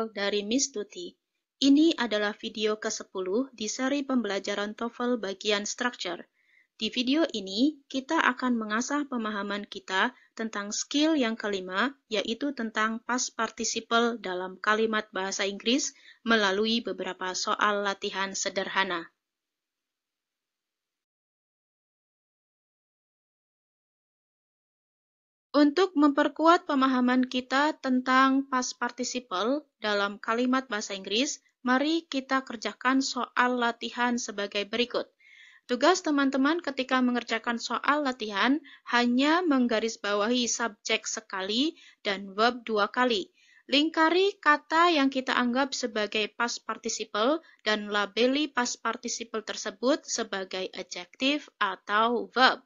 TOEFL dari Miss Tuti. Ini adalah video ke-10 di seri pembelajaran TOEFL bagian Structure. Di video ini, kita akan mengasah pemahaman kita tentang skill yang kelima, yaitu tentang past participle dalam kalimat bahasa Inggris melalui beberapa soal latihan sederhana. Untuk memperkuat pemahaman kita tentang past participle dalam kalimat bahasa Inggris, mari kita kerjakan soal latihan sebagai berikut. Tugas teman-teman ketika mengerjakan soal latihan hanya menggarisbawahi subjek sekali dan verb dua kali. Lingkari kata yang kita anggap sebagai past participle dan labeli past participle tersebut sebagai adjektif atau verb.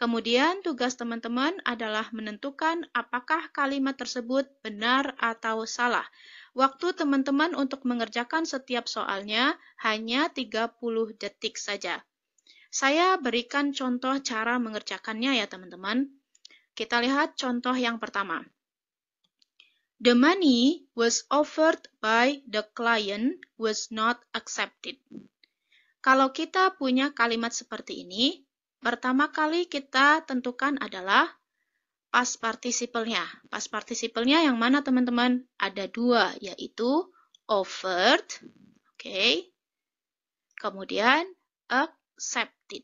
Kemudian tugas teman-teman adalah menentukan apakah kalimat tersebut benar atau salah. Waktu teman-teman untuk mengerjakan setiap soalnya hanya 30 detik saja. Saya berikan contoh cara mengerjakannya ya teman-teman. Kita lihat contoh yang pertama. The money was offered by the client was not accepted. Kalau kita punya kalimat seperti ini, pertama kali kita tentukan adalah past participle-nya Past participle-nya yang mana teman-teman? Ada dua, yaitu offered, oke, okay, kemudian accepted.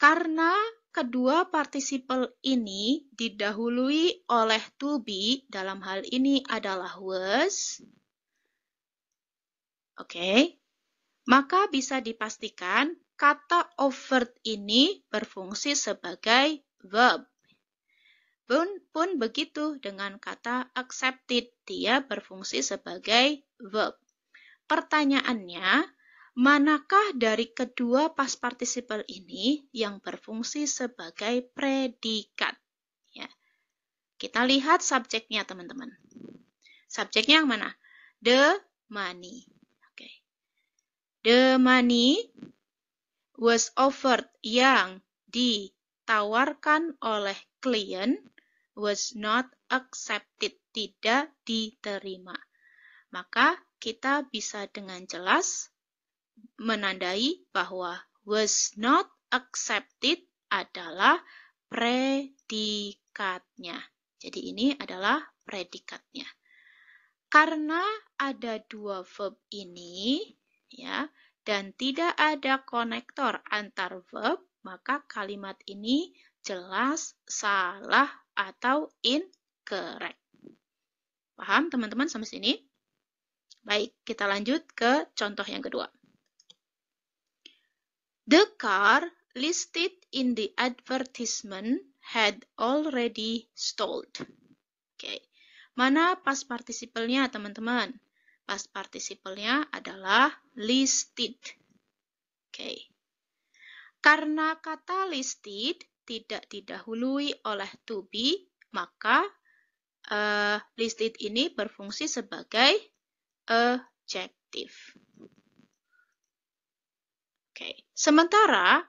Karena kedua partisipal ini didahului oleh to be, dalam hal ini adalah was, oke, okay, maka bisa dipastikan kata overt ini berfungsi sebagai verb. Pun, pun begitu dengan kata accepted, dia berfungsi sebagai verb. Pertanyaannya, manakah dari kedua past participle ini yang berfungsi sebagai predikat? Ya. Kita lihat subjeknya, teman-teman. Subjeknya yang mana? The money. The money was offered yang ditawarkan oleh klien was not accepted, tidak diterima. Maka kita bisa dengan jelas menandai bahwa was not accepted adalah predikatnya. Jadi ini adalah predikatnya. Karena ada dua verb ini, ya, dan tidak ada konektor antar verb, maka kalimat ini jelas salah atau incorrect. Paham teman-teman sampai sini? Baik, kita lanjut ke contoh yang kedua. The car listed in the advertisement had already stalled. Oke, okay. mana past partisipalnya, teman-teman? Past participle-nya adalah listed. Oke. Okay. Karena kata listed tidak didahului oleh to be, maka uh, listed ini berfungsi sebagai adjective. Oke. Okay. Sementara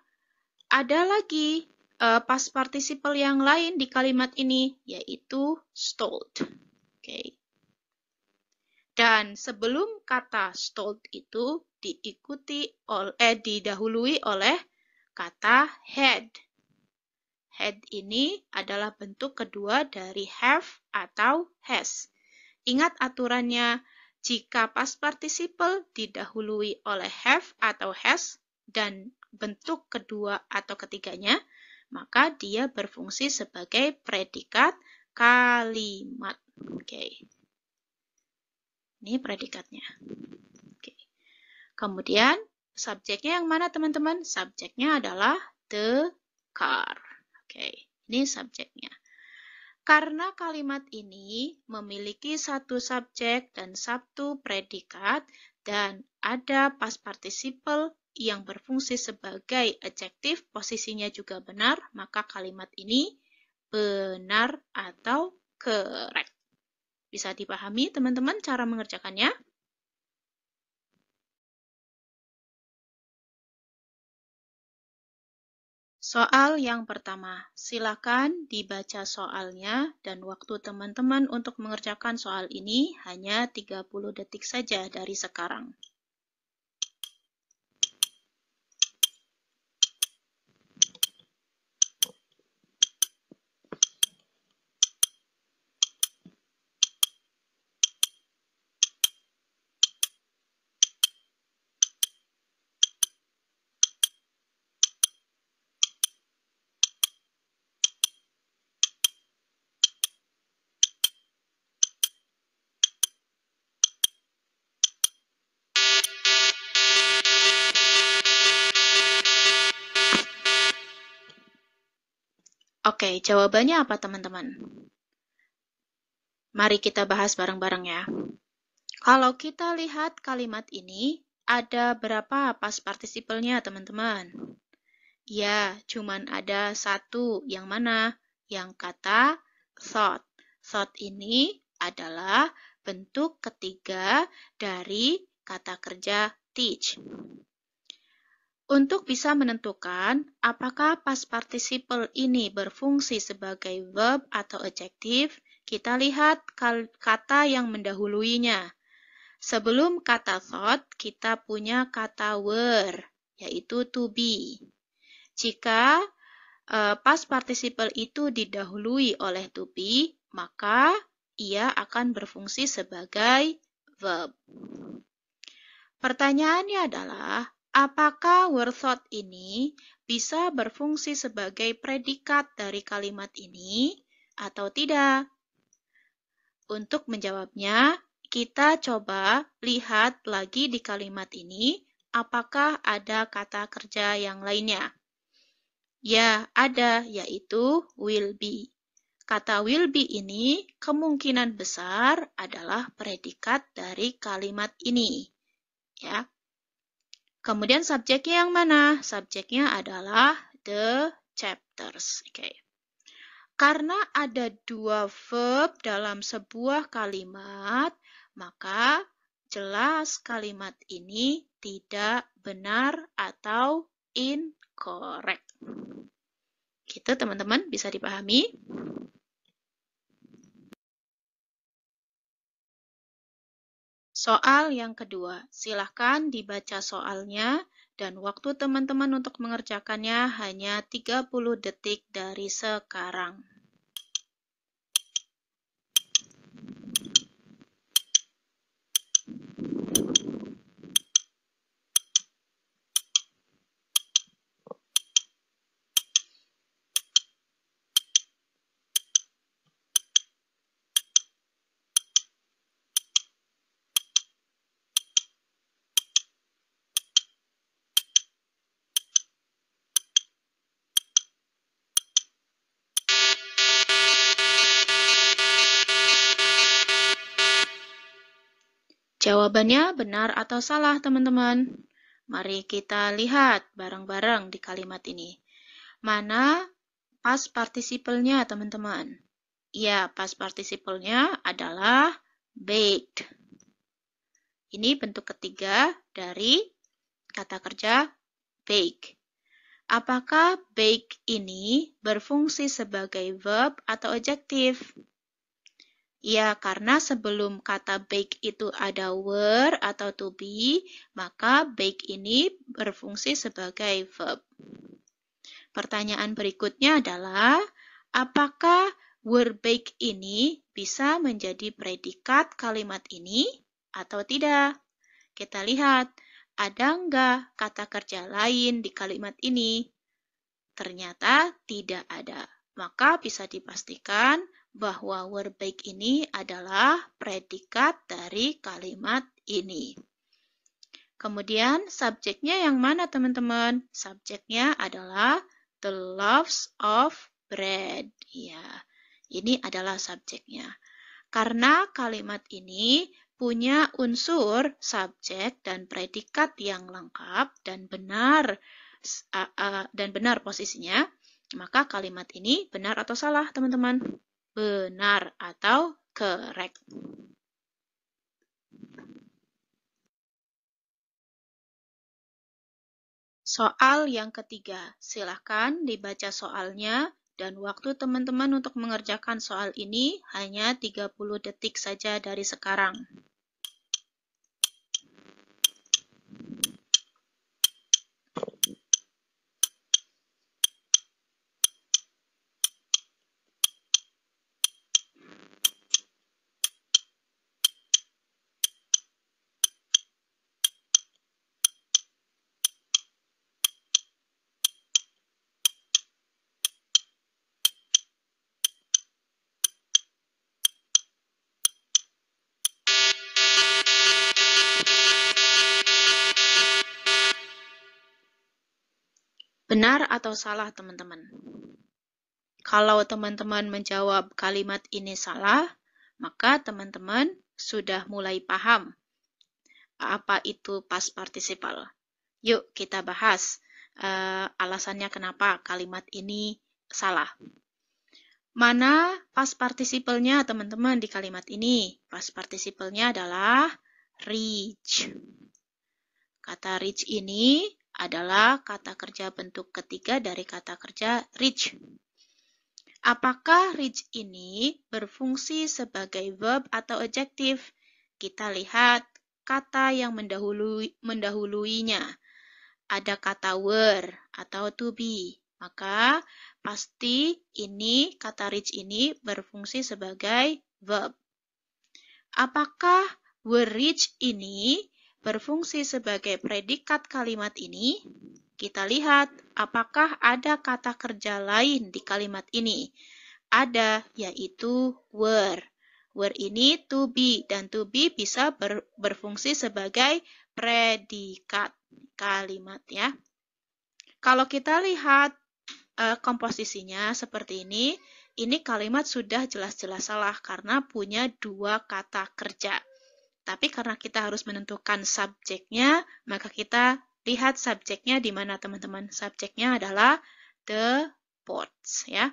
ada lagi uh, eh, past participle yang lain di kalimat ini yaitu stalled. Oke. Okay dan sebelum kata stolt itu diikuti oleh didahului oleh kata had. Had ini adalah bentuk kedua dari have atau has. Ingat aturannya, jika past participle didahului oleh have atau has dan bentuk kedua atau ketiganya, maka dia berfungsi sebagai predikat kalimat. Oke. Okay. Ini predikatnya. Oke. Kemudian subjeknya yang mana teman-teman? Subjeknya adalah the car. Oke, ini subjeknya. Karena kalimat ini memiliki satu subjek dan satu predikat dan ada past participle yang berfungsi sebagai adjektif, posisinya juga benar, maka kalimat ini benar atau correct. Bisa dipahami, teman-teman, cara mengerjakannya? Soal yang pertama, silakan dibaca soalnya dan waktu teman-teman untuk mengerjakan soal ini hanya 30 detik saja dari sekarang. Oke, jawabannya apa teman-teman? Mari kita bahas bareng-bareng ya. Kalau kita lihat kalimat ini, ada berapa pas partisipelnya teman-teman? Ya, cuman ada satu yang mana? Yang kata thought. Thought ini adalah bentuk ketiga dari kata kerja teach. Untuk bisa menentukan apakah past participle ini berfungsi sebagai verb atau objektif, kita lihat kata yang mendahuluinya. Sebelum kata thought, kita punya kata were, yaitu to be. Jika uh, e, past participle itu didahului oleh to be, maka ia akan berfungsi sebagai verb. Pertanyaannya adalah, Apakah thought ini bisa berfungsi sebagai predikat dari kalimat ini atau tidak? Untuk menjawabnya, kita coba lihat lagi di kalimat ini apakah ada kata kerja yang lainnya. Ya, ada, yaitu will be. Kata will be ini kemungkinan besar adalah predikat dari kalimat ini. Ya, Kemudian subjeknya yang mana? Subjeknya adalah the chapters. Oke. Okay. Karena ada dua verb dalam sebuah kalimat, maka jelas kalimat ini tidak benar atau incorrect. Gitu teman-teman bisa dipahami? Soal yang kedua, silahkan dibaca soalnya dan waktu teman-teman untuk mengerjakannya hanya 30 detik dari sekarang. Jawabannya benar atau salah, teman-teman? Mari kita lihat bareng-bareng di kalimat ini. Mana pas nya teman-teman? Ya, pas nya adalah baked. Ini bentuk ketiga dari kata kerja bake. Apakah bake ini berfungsi sebagai verb atau adjektif? Ya, karena sebelum kata bake itu ada were atau to be, maka bake ini berfungsi sebagai verb. Pertanyaan berikutnya adalah, apakah were bake ini bisa menjadi predikat kalimat ini atau tidak? Kita lihat, ada nggak kata kerja lain di kalimat ini? Ternyata tidak ada. Maka bisa dipastikan bahwa word bank ini adalah predikat dari kalimat ini. Kemudian subjeknya yang mana teman-teman? Subjeknya adalah the loves of bread. Ya, ini adalah subjeknya. Karena kalimat ini punya unsur subjek dan predikat yang lengkap dan benar dan benar posisinya, maka kalimat ini benar atau salah, teman-teman? benar atau correct Soal yang ketiga, silahkan dibaca soalnya dan waktu teman-teman untuk mengerjakan soal ini hanya 30 detik saja dari sekarang. Benar atau salah, teman-teman? Kalau teman-teman menjawab kalimat ini salah, maka teman-teman sudah mulai paham apa itu past participle. Yuk kita bahas uh, alasannya kenapa kalimat ini salah. Mana past participle-nya teman-teman di kalimat ini? Past participle-nya adalah reach. Kata reach ini adalah kata kerja bentuk ketiga dari kata kerja reach. Apakah reach ini berfungsi sebagai verb atau adjektif? Kita lihat kata yang mendahului, mendahuluinya. Ada kata were atau to be. Maka pasti ini kata reach ini berfungsi sebagai verb. Apakah were reach ini berfungsi sebagai predikat kalimat ini, kita lihat apakah ada kata kerja lain di kalimat ini. Ada, yaitu were. Were ini to be, dan to be bisa ber, berfungsi sebagai predikat kalimat ya. Kalau kita lihat e, komposisinya seperti ini, ini kalimat sudah jelas-jelas salah karena punya dua kata kerja. Tapi karena kita harus menentukan subjeknya, maka kita lihat subjeknya di mana teman-teman. Subjeknya adalah the boards ya.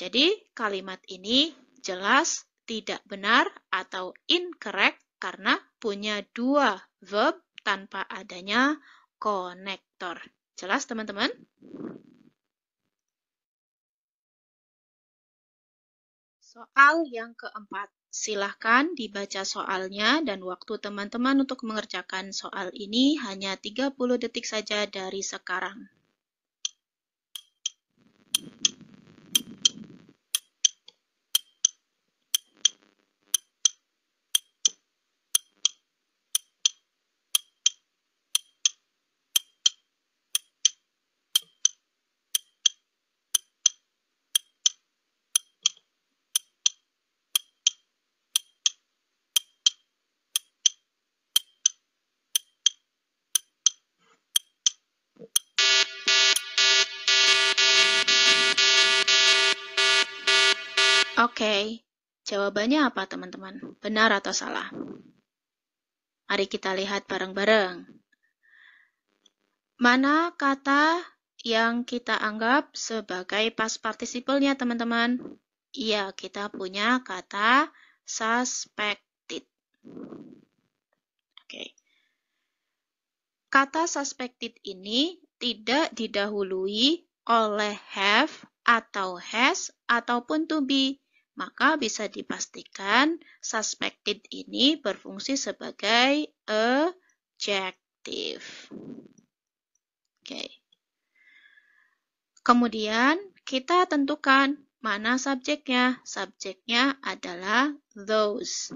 Jadi kalimat ini jelas tidak benar atau incorrect karena punya dua verb tanpa adanya konektor. Jelas teman-teman? Soal yang keempat. Silahkan dibaca soalnya dan waktu teman-teman untuk mengerjakan soal ini hanya 30 detik saja dari sekarang. Oke, jawabannya apa teman-teman? Benar atau salah? Mari kita lihat bareng-bareng. Mana kata yang kita anggap sebagai past participle-nya teman-teman? Iya, kita punya kata suspected. Oke. Kata suspected ini tidak didahului oleh have atau has ataupun to be maka bisa dipastikan suspected ini berfungsi sebagai adjective. Oke. Okay. Kemudian kita tentukan mana subjeknya. Subjeknya adalah those.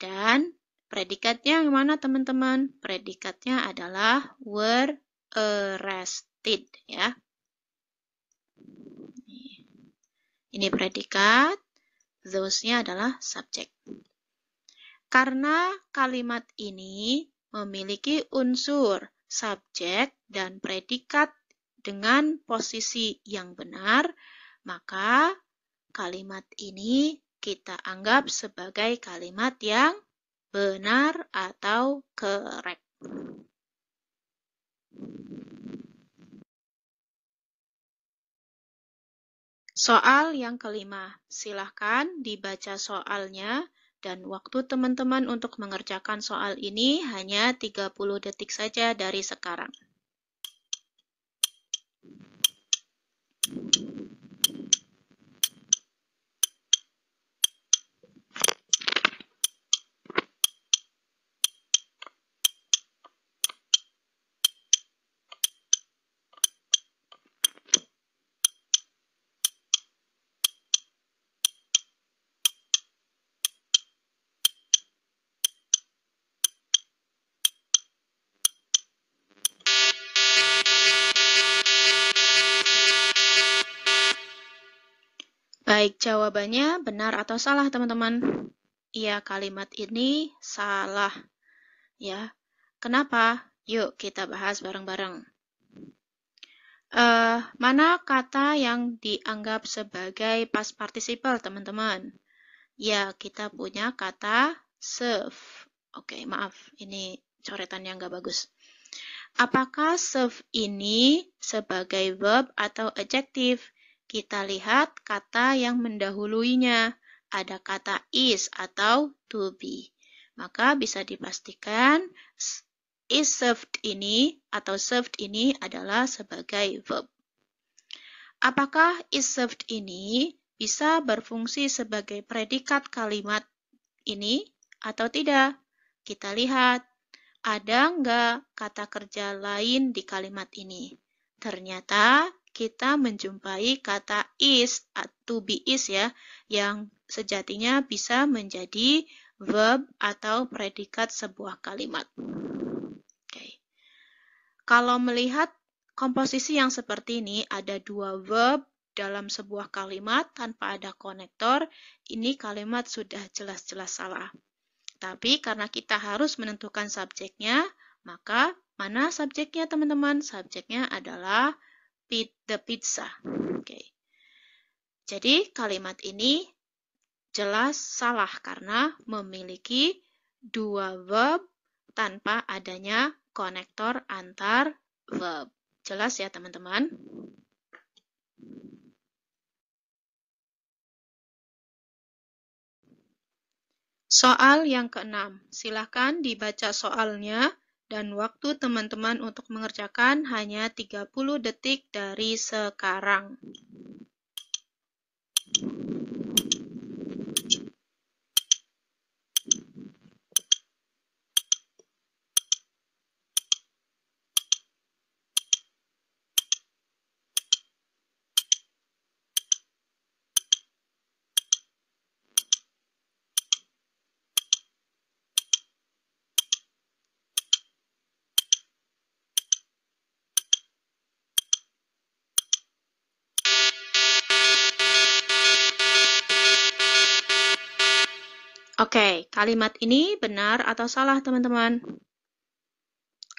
Dan predikatnya yang mana teman-teman? Predikatnya adalah were arrested ya. Ini predikat Those-nya adalah subjek. Karena kalimat ini memiliki unsur subjek dan predikat dengan posisi yang benar, maka kalimat ini kita anggap sebagai kalimat yang benar atau correct. Soal yang kelima, silahkan dibaca soalnya dan waktu teman-teman untuk mengerjakan soal ini hanya 30 detik saja dari sekarang. Baik, jawabannya benar atau salah, teman-teman? Iya, kalimat ini salah. Ya, kenapa? Yuk, kita bahas bareng-bareng. Uh, mana kata yang dianggap sebagai past participle, teman-teman? Ya, kita punya kata serve. Oke, maaf, ini coretan yang nggak bagus. Apakah serve ini sebagai verb atau adjective? Kita lihat kata yang mendahuluinya. Ada kata is atau to be. Maka bisa dipastikan is served ini atau served ini adalah sebagai verb. Apakah is served ini bisa berfungsi sebagai predikat kalimat ini atau tidak? Kita lihat. Ada nggak kata kerja lain di kalimat ini? Ternyata kita menjumpai kata is atau be is ya yang sejatinya bisa menjadi verb atau predikat sebuah kalimat. Oke, Kalau melihat komposisi yang seperti ini ada dua verb dalam sebuah kalimat tanpa ada konektor, ini kalimat sudah jelas-jelas salah. Tapi karena kita harus menentukan subjeknya, maka mana subjeknya teman-teman? Subjeknya adalah the pizza. Oke. Okay. Jadi kalimat ini jelas salah karena memiliki dua verb tanpa adanya konektor antar verb. Jelas ya teman-teman? Soal yang keenam, silahkan dibaca soalnya dan waktu teman-teman untuk mengerjakan hanya 30 detik dari sekarang. Oke, kalimat ini benar atau salah, teman-teman?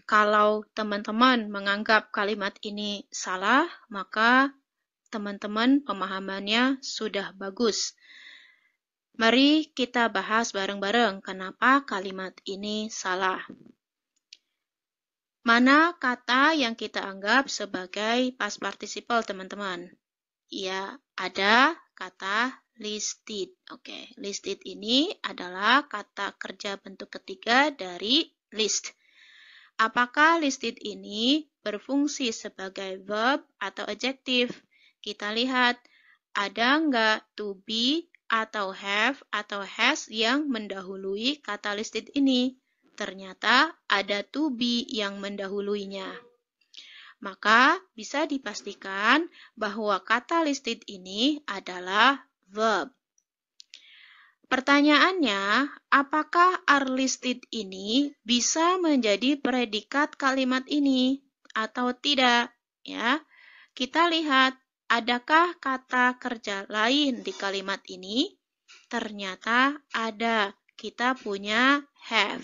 Kalau teman-teman menganggap kalimat ini salah, maka teman-teman pemahamannya sudah bagus. Mari kita bahas bareng-bareng kenapa kalimat ini salah. Mana kata yang kita anggap sebagai past participle, teman-teman? Ya, ada kata listed. Oke, okay. listed ini adalah kata kerja bentuk ketiga dari list. Apakah listed ini berfungsi sebagai verb atau adjektif? Kita lihat, ada nggak to be atau have atau has yang mendahului kata listed ini? Ternyata ada to be yang mendahuluinya. Maka bisa dipastikan bahwa kata listed ini adalah verb. Pertanyaannya, apakah are listed ini bisa menjadi predikat kalimat ini atau tidak? Ya, kita lihat adakah kata kerja lain di kalimat ini? Ternyata ada. Kita punya have.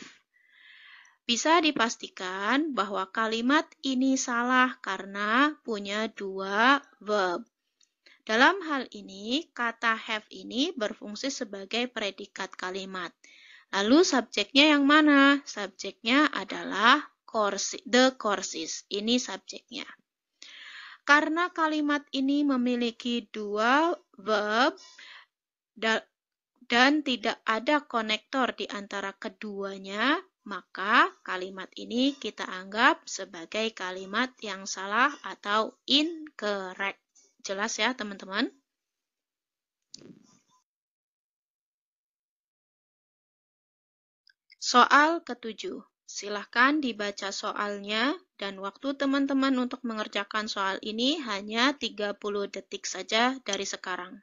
Bisa dipastikan bahwa kalimat ini salah karena punya dua verb. Dalam hal ini, kata have ini berfungsi sebagai predikat kalimat. Lalu subjeknya yang mana? Subjeknya adalah course, the courses. Ini subjeknya. Karena kalimat ini memiliki dua verb dan tidak ada konektor di antara keduanya, maka kalimat ini kita anggap sebagai kalimat yang salah atau incorrect. Jelas ya, teman-teman? Soal ketujuh. Silahkan dibaca soalnya dan waktu teman-teman untuk mengerjakan soal ini hanya 30 detik saja dari sekarang.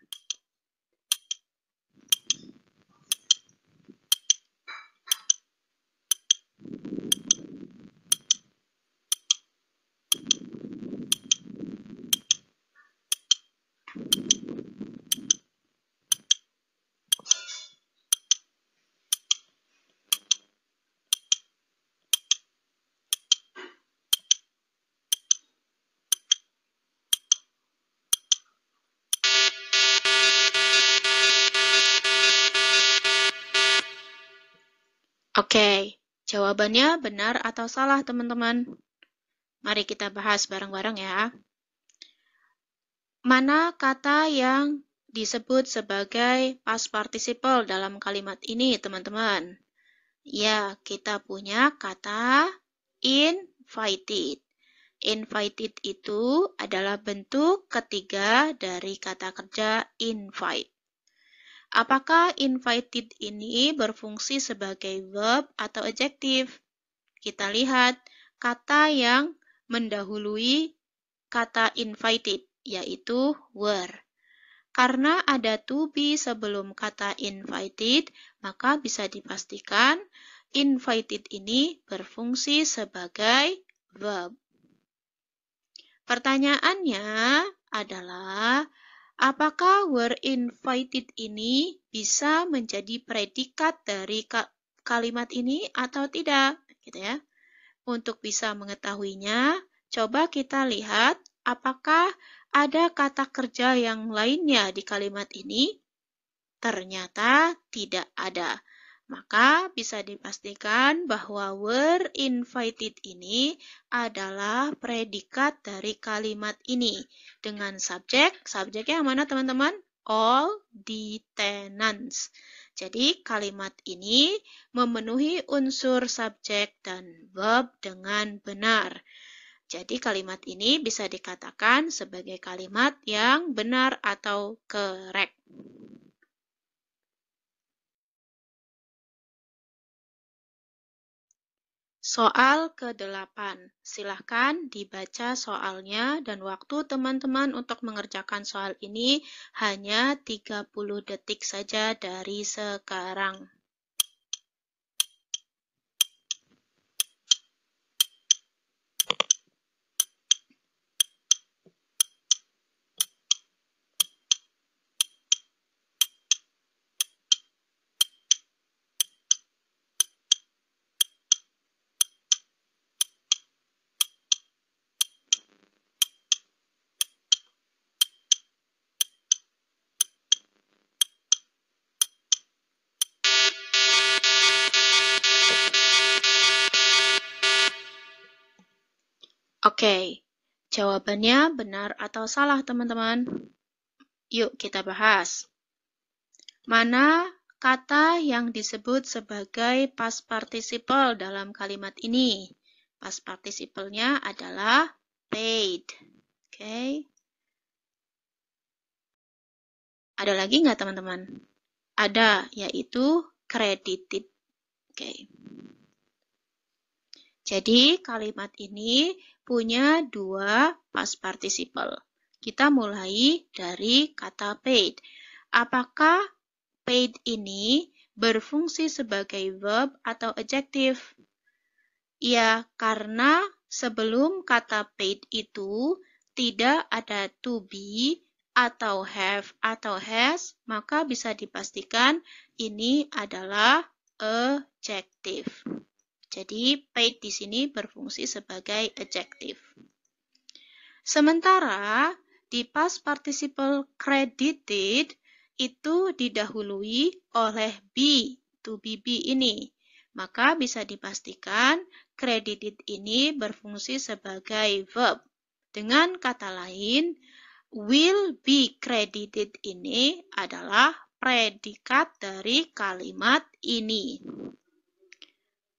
Oke, jawabannya benar atau salah, teman-teman? Mari kita bahas bareng-bareng ya. Mana kata yang disebut sebagai past participle dalam kalimat ini, teman-teman? Ya, kita punya kata invited. Invited itu adalah bentuk ketiga dari kata kerja invite. Apakah invited ini berfungsi sebagai verb atau adjective? Kita lihat kata yang mendahului kata invited, yaitu were. Karena ada to be sebelum kata invited, maka bisa dipastikan invited ini berfungsi sebagai verb. Pertanyaannya adalah, Apakah were invited ini bisa menjadi predikat dari kalimat ini atau tidak? Gitu ya. Untuk bisa mengetahuinya, coba kita lihat apakah ada kata kerja yang lainnya di kalimat ini. Ternyata tidak ada. Maka bisa dipastikan bahwa were invited ini adalah predikat dari kalimat ini dengan subjek, subjeknya yang mana teman-teman? All the tenants. Jadi kalimat ini memenuhi unsur subjek dan verb dengan benar. Jadi kalimat ini bisa dikatakan sebagai kalimat yang benar atau correct. Soal ke-8. Silahkan dibaca soalnya dan waktu teman-teman untuk mengerjakan soal ini hanya 30 detik saja dari sekarang. Oke, jawabannya benar atau salah teman-teman? Yuk kita bahas. Mana kata yang disebut sebagai past participle dalam kalimat ini? Past participle-nya adalah paid. Oke. Ada lagi nggak teman-teman? Ada, yaitu credited. Oke. Jadi kalimat ini punya dua past participle. Kita mulai dari kata paid. Apakah paid ini berfungsi sebagai verb atau adjective? Ya, karena sebelum kata paid itu tidak ada to be atau have atau has, maka bisa dipastikan ini adalah adjective. Jadi, paid di sini berfungsi sebagai adjective. Sementara di past participle credited itu didahului oleh be, to be be ini. Maka bisa dipastikan credited ini berfungsi sebagai verb. Dengan kata lain, will be credited ini adalah predikat dari kalimat ini.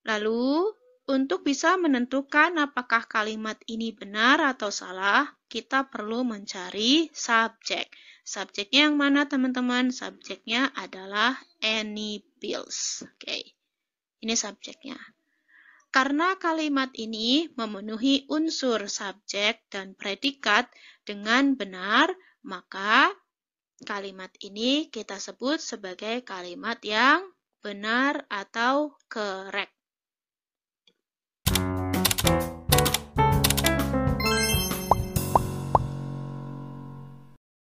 Lalu, untuk bisa menentukan apakah kalimat ini benar atau salah, kita perlu mencari subjek. Subjeknya yang mana, teman-teman? Subjeknya adalah any bills. Oke, ini subjeknya. Karena kalimat ini memenuhi unsur subjek dan predikat dengan benar, maka kalimat ini kita sebut sebagai kalimat yang benar atau correct.